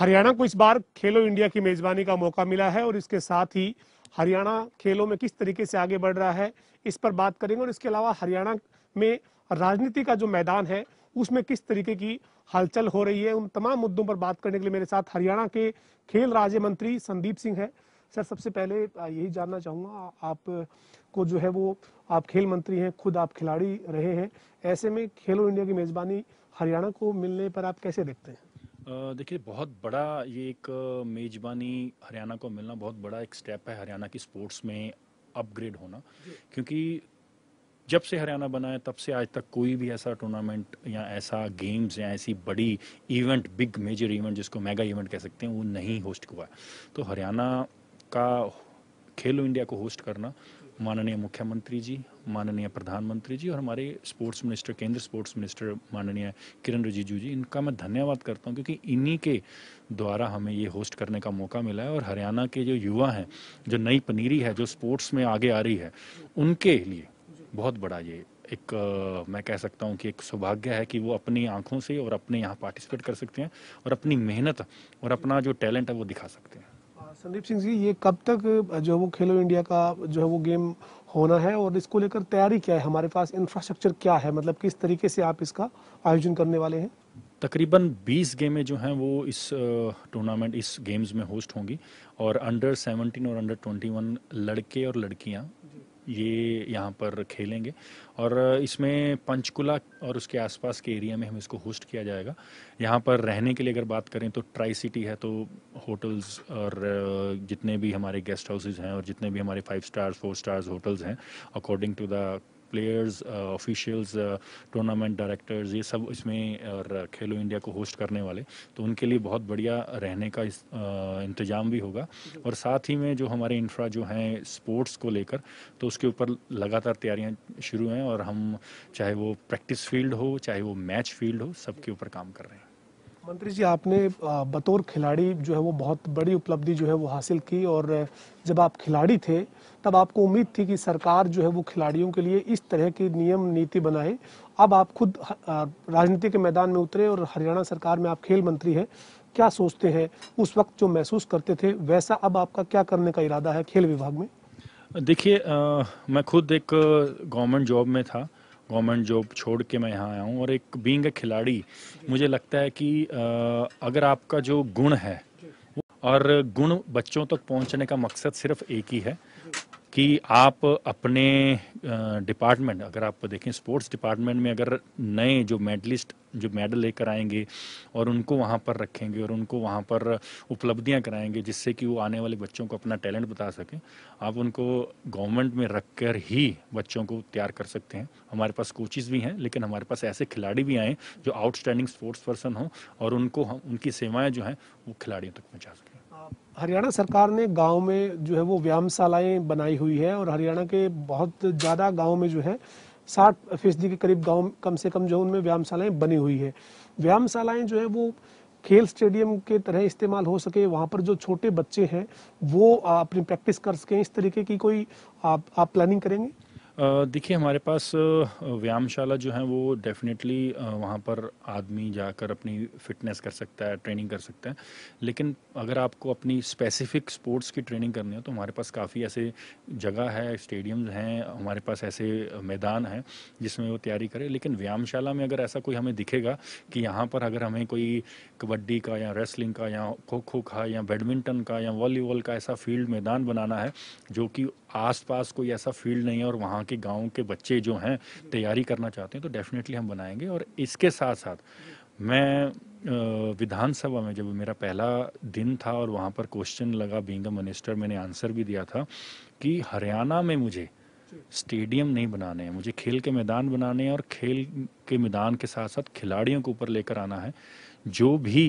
हरियाणा को इस बार खेलो इंडिया की मेजबानी का मौका मिला है और इसके साथ ही हरियाणा खेलों में किस तरीके से आगे बढ़ रहा है इस पर बात करेंगे और इसके अलावा हरियाणा में राजनीति का जो मैदान है उसमें किस तरीके की हलचल हो रही है उन तमाम मुद्दों पर बात करने के लिए मेरे साथ हरियाणा के खेल राज्य मंत्री संदीप सिंह है सर सबसे पहले यही जानना चाहूँगा आप को जो है वो आप खेल मंत्री हैं खुद आप खिलाड़ी रहे हैं ऐसे में खेलो इंडिया की मेजबानी हरियाणा को मिलने पर आप कैसे देखते हैं देखिए बहुत बड़ा ये एक मेज़बानी हरियाणा को मिलना बहुत बड़ा एक स्टेप है हरियाणा की स्पोर्ट्स में अपग्रेड होना क्योंकि जब से हरियाणा बना है तब से आज तक कोई भी ऐसा टूर्नामेंट या ऐसा गेम्स या ऐसी बड़ी इवेंट बिग मेजर इवेंट जिसको मेगा इवेंट कह सकते हैं वो नहीं होस्ट हुआ है तो हरियाणा का खेलो इंडिया को होस्ट करना माननीय मुख्यमंत्री जी माननीय प्रधानमंत्री जी और हमारे स्पोर्ट्स मिनिस्टर केंद्र स्पोर्ट्स मिनिस्टर माननीय किरण रिजिजू जी इनका मैं धन्यवाद करता हूँ क्योंकि इन्हीं के द्वारा हमें ये होस्ट करने का मौका मिला है और हरियाणा के जो युवा हैं जो नई पनीरी है जो स्पोर्ट्स में आगे आ रही है उनके लिए बहुत बड़ा ये एक मैं कह सकता हूँ कि एक सौभाग्य है कि वो अपनी आँखों से और अपने यहाँ पार्टिसिपेट कर सकते हैं और अपनी मेहनत और अपना जो टैलेंट है वो दिखा सकते हैं संदीप सिंह जी ये कब तक जो है वो खेलो इंडिया का जो है वो गेम होना है और इसको लेकर तैयारी क्या है हमारे पास इंफ्रास्ट्रक्चर क्या है मतलब किस तरीके से आप इसका आयोजन करने वाले हैं तकरीबन 20 गेमें जो हैं वो इस टूर्नामेंट इस गेम्स में होस्ट होंगी और अंडर 17 और अंडर 21 लड़के और लड़कियां ये यहाँ पर खेलेंगे और इसमें पंचकुला और उसके आसपास के एरिया में हम इसको होस्ट किया जाएगा यहाँ पर रहने के लिए अगर बात करें तो ट्राई सिटी है तो होटल्स और जितने भी हमारे गेस्ट हाउसेज हैं और जितने भी हमारे five stars four stars hotels हैं according to the players officials tournament directors ये सब इसमें और uh, खेलो इंडिया को होस्ट करने वाले तो उनके लिए बहुत बढ़िया रहने का uh, इंतजाम भी होगा और साथ ही में जो हमारे इंफ्रा जो हैं स्पोर्ट्स को लेकर तो उसके ऊपर लगातार तैयारियाँ शुरू हैं और हम चाहे वो प्रैक्टिस फील्ड हो चाहे वो मैच फील्ड हो सबके ऊपर काम कर रहे हैं मंत्री जी आपने बतौर खिलाड़ी जो है वो बहुत बड़ी उपलब्धि जो है वो हासिल की और जब आप खिलाड़ी थे तब आपको उम्मीद थी कि सरकार जो है वो खिलाड़ियों के लिए इस तरह की नियम नीति बनाए अब आप खुद राजनीति के मैदान में उतरे और हरियाणा सरकार में आप खेल मंत्री हैं क्या सोचते हैं उस वक्त जो महसूस करते थे वैसा अब आपका क्या करने का इरादा है खेल विभाग में देखिए मैं खुद एक गवर्नमेंट जॉब में था गवर्नमेंट जॉब छोड़ के मैं यहाँ आया हूँ और एक बींग ए खिलाड़ी मुझे लगता है कि अगर आपका जो गुण है और गुण बच्चों तक पहुंचने का मकसद सिर्फ एक ही है कि आप अपने डिपार्टमेंट अगर आप देखें स्पोर्ट्स डिपार्टमेंट में अगर नए जो मेडलिस्ट जो मेडल लेकर आएंगे और उनको वहाँ पर रखेंगे और उनको वहाँ पर उपलब्धियाँ कराएंगे जिससे कि वो आने वाले बच्चों को अपना टैलेंट बता सकें आप उनको गवर्नमेंट में रख कर ही बच्चों को तैयार कर सकते हैं हमारे पास कोचिज भी हैं लेकिन हमारे पास ऐसे खिलाड़ी भी आएँ जो आउटस्टैंडिंग स्पोर्ट्स पर्सन हों और उनको हम उनकी सेवाएँ जो हैं वो खिलाड़ियों तक पहुँचा सकें हरियाणा सरकार ने गांव में जो है वो व्यायामशालाएं बनाई हुई है और हरियाणा के बहुत ज़्यादा गांव में जो है साठ फीसदी के करीब गांव कम से कम जो है उनमें व्यायामशालाएं बनी हुई है व्यायामशालाएं जो है वो खेल स्टेडियम के तरह इस्तेमाल हो सके वहाँ पर जो छोटे बच्चे हैं वो अपनी प्रैक्टिस कर सकें इस तरीके की कोई आप आप प्लानिंग करेंगे देखिए हमारे पास व्यायामशाला जो है वो डेफिनेटली वहाँ पर आदमी जाकर अपनी फ़िटनेस कर सकता है ट्रेनिंग कर सकता है लेकिन अगर आपको अपनी स्पेसिफिक स्पोर्ट्स की ट्रेनिंग करनी हो तो हमारे पास काफ़ी ऐसे जगह है स्टेडियम्स हैं हमारे पास ऐसे मैदान हैं जिसमें वो तैयारी करे लेकिन व्यायामशाला में अगर ऐसा कोई हमें दिखेगा कि यहाँ पर अगर हमें कोई कबड्डी का या रेसलिंग का या खो खो का या बैडमिंटन का या वॉलीबॉल का ऐसा फील्ड मैदान बनाना है जो कि आसपास कोई ऐसा फील्ड नहीं है और वहाँ के गाँव के बच्चे जो हैं तैयारी करना चाहते हैं तो डेफिनेटली हम बनाएंगे और इसके साथ साथ मैं विधानसभा में जब मेरा पहला दिन था और वहाँ पर क्वेश्चन लगा बींग मिनिस्टर मैंने आंसर भी दिया था कि हरियाणा में मुझे स्टेडियम नहीं बनाने हैं मुझे खेल के मैदान बनाने हैं और खेल के मैदान के साथ साथ खिलाड़ियों को ऊपर लेकर आना है जो भी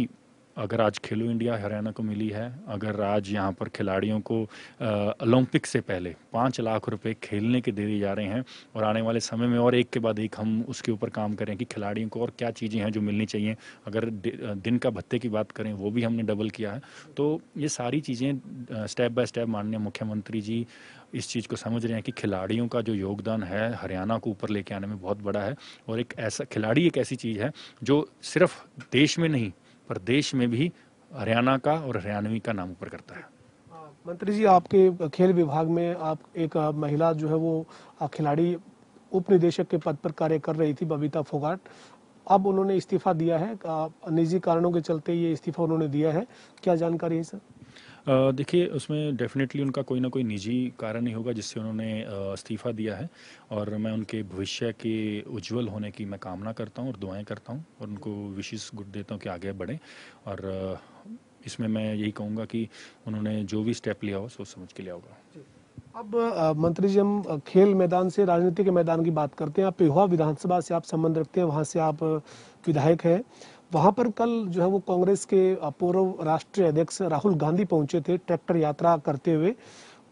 अगर आज खेलो इंडिया हरियाणा को मिली है अगर आज यहाँ पर खिलाड़ियों को ओलंपिक से पहले पाँच लाख रुपए खेलने के दे दिए जा रहे हैं और आने वाले समय में और एक के बाद एक हम उसके ऊपर काम करें कि खिलाड़ियों को और क्या चीज़ें हैं जो मिलनी चाहिए अगर दिन का भत्ते की बात करें वो भी हमने डबल किया है तो ये सारी चीज़ें स्टेप बाय स्टेप माननीय मुख्यमंत्री जी इस चीज़ को समझ रहे हैं कि खिलाड़ियों का जो योगदान है हरियाणा को ऊपर लेके आने में बहुत बड़ा है और एक ऐसा खिलाड़ी एक ऐसी चीज़ है जो सिर्फ देश में नहीं पर देश में भी हरियाणा का और हरियाणवी का नाम ऊपर करता है मंत्री जी आपके खेल विभाग में आप एक महिला जो है वो खिलाड़ी उप निदेशक के पद पर कार्य कर रही थी बबीता फोगाट अब उन्होंने इस्तीफा दिया है निजी कारणों के चलते ये इस्तीफा उन्होंने दिया है क्या जानकारी है सर देखिए उसमें डेफिनेटली उनका कोई ना कोई निजी कारण ही होगा जिससे उन्होंने इस्तीफ़ा दिया है और मैं उनके भविष्य के उज्जवल होने की मैं कामना करता हूँ और दुआएं करता हूँ और उनको विशेष गुड देता हूँ कि आगे बढ़ें और इसमें मैं यही कहूँगा कि उन्होंने जो भी स्टेप लिया हो सोच समझ के लिया होगा अब मंत्री जी हम खेल मैदान से राजनीति के मैदान की बात करते हैं आप पिहुआ विधानसभा से आप संबंध रखते हैं वहाँ से आप विधायक हैं वहाँ पर कल जो है वो कांग्रेस के पूर्व राष्ट्रीय अध्यक्ष राहुल गांधी पहुंचे थे ट्रैक्टर यात्रा करते हुए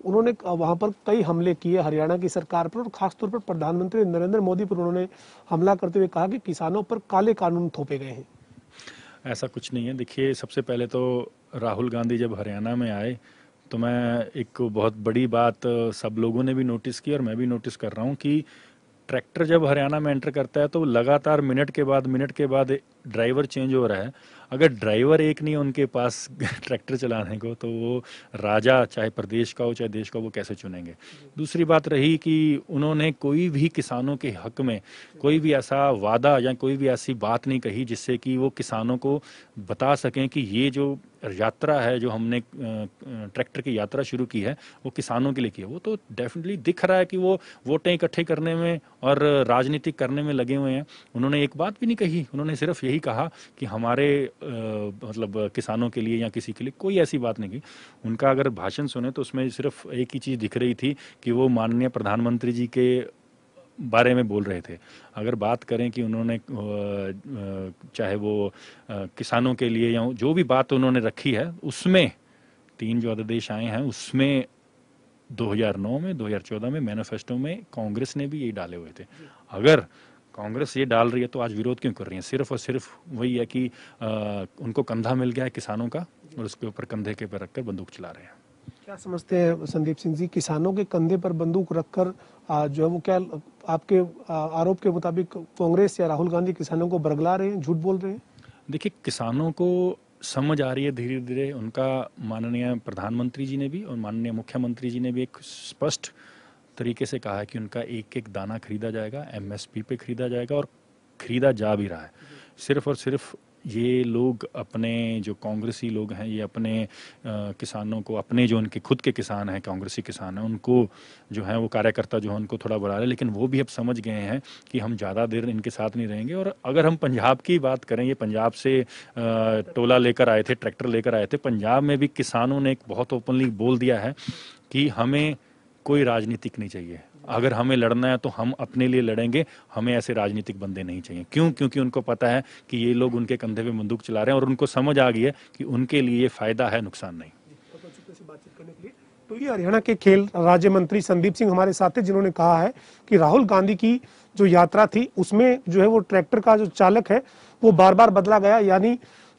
उन्होंने वहाँ पर कई हमले किए हरियाणा की सरकार पर और खासतौर पर प्रधानमंत्री नरेंद्र मोदी पर उन्होंने हमला करते हुए कहा कि किसानों पर काले कानून थोपे गए हैं ऐसा कुछ नहीं है देखिए सबसे पहले तो राहुल गांधी जब हरियाणा में आए तो मैं एक बहुत बड़ी बात सब लोगों ने भी नोटिस की और मैं भी नोटिस कर रहा हूँ कि ट्रैक्टर जब हरियाणा में एंटर करता है तो लगातार मिनट के बाद मिनट के बाद ड्राइवर चेंज हो रहा है अगर ड्राइवर एक नहीं उनके पास ट्रैक्टर चलाने को तो वो राजा चाहे प्रदेश का हो चाहे देश का वो कैसे चुनेंगे दूसरी बात रही कि उन्होंने कोई भी किसानों के हक में कोई भी ऐसा वादा या कोई भी ऐसी बात नहीं कही जिससे कि वो किसानों को बता सकें कि ये जो यात्रा है जो हमने ट्रैक्टर की यात्रा शुरू की है वो किसानों के लिए की है वो तो डेफिनेटली दिख रहा है कि वो वोटें इकट्ठे करने में और राजनीतिक करने में लगे हुए हैं उन्होंने एक बात भी नहीं कही उन्होंने सिर्फ यही कहा कि हमारे मतलब किसानों के लिए या किसी के लिए कोई ऐसी बात नहीं की उनका अगर भाषण सुने तो उसमें सिर्फ एक ही चीज़ दिख रही थी कि वो माननीय प्रधानमंत्री जी के बारे में बोल रहे थे अगर बात करें कि उन्होंने चाहे वो किसानों के लिए या जो भी बात उन्होंने रखी है उसमें तीन जो अध्यादेश आए हैं उसमें 2009 में 2014 में मैनिफेस्टो में कांग्रेस ने भी ये डाले हुए थे अगर कांग्रेस ये डाल रही है तो आज विरोध क्यों कर रही है सिर्फ और सिर्फ वही है कि आ, उनको कंधा मिल गया है किसानों का और उसके ऊपर कंधे के पर रखकर बंदूक चला रहे हैं क्या समझते हैं संदीप सिंह जी किसानों के कंधे पर बंदूक रखकर जो है वो क्या आपके आरोप के मुताबिक कांग्रेस या राहुल गांधी किसानों को बरगला रहे हैं झूठ बोल रहे हैं देखिए किसानों को समझ आ रही है धीरे धीरे उनका माननीय प्रधानमंत्री जी ने भी और माननीय मुख्यमंत्री जी ने भी एक स्पष्ट तरीके से कहा है कि उनका एक एक दाना खरीदा जाएगा एमएसपी पे खरीदा जाएगा और खरीदा जा भी रहा है सिर्फ और सिर्फ ये लोग अपने जो कांग्रेसी लोग हैं ये अपने आ, किसानों को अपने जो उनके खुद के किसान हैं कांग्रेसी किसान हैं उनको जो है वो कार्यकर्ता जो है उनको थोड़ा बढ़ा रहे लेकिन वो भी अब समझ गए हैं कि हम ज़्यादा देर इनके साथ नहीं रहेंगे और अगर हम पंजाब की बात करें ये पंजाब से आ, टोला लेकर आए थे ट्रैक्टर लेकर आए थे पंजाब में भी किसानों ने एक बहुत ओपनली बोल दिया है कि हमें कोई राजनीतिक नहीं चाहिए अगर हमें लड़ना है तो हम अपने लिए लड़ेंगे हमें ऐसे राजनीतिक बंदे नहीं चाहिए क्यों क्योंकि उनको पता है कि ये लोग उनके कंधे पे बंदूक चला रहे हैं और उनको समझ आ गई है कि उनके लिए फायदा है नुकसान नहीं तो ये हरियाणा के खेल राज्य मंत्री संदीप सिंह हमारे साथ थे जिन्होंने कहा है कि राहुल गांधी की जो यात्रा थी उसमें जो है वो ट्रैक्टर का जो चालक है वो बार बार बदला गया यानी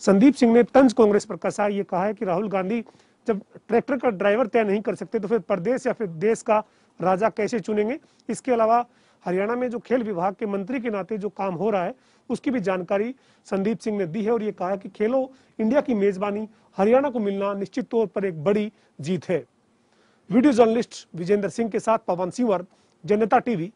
संदीप सिंह ने तंज कांग्रेस पर कसा ये कहा है कि राहुल गांधी जब ट्रैक्टर का ड्राइवर तय नहीं कर सकते तो फिर प्रदेश या फिर देश का राजा कैसे चुनेंगे इसके अलावा हरियाणा में जो खेल विभाग के मंत्री के नाते जो काम हो रहा है उसकी भी जानकारी संदीप सिंह ने दी है और ये कहा कि खेलो इंडिया की मेजबानी हरियाणा को मिलना निश्चित तौर पर एक बड़ी जीत है वीडियो जर्नलिस्ट विजेंद्र सिंह के साथ पवन सिंह जनता टीवी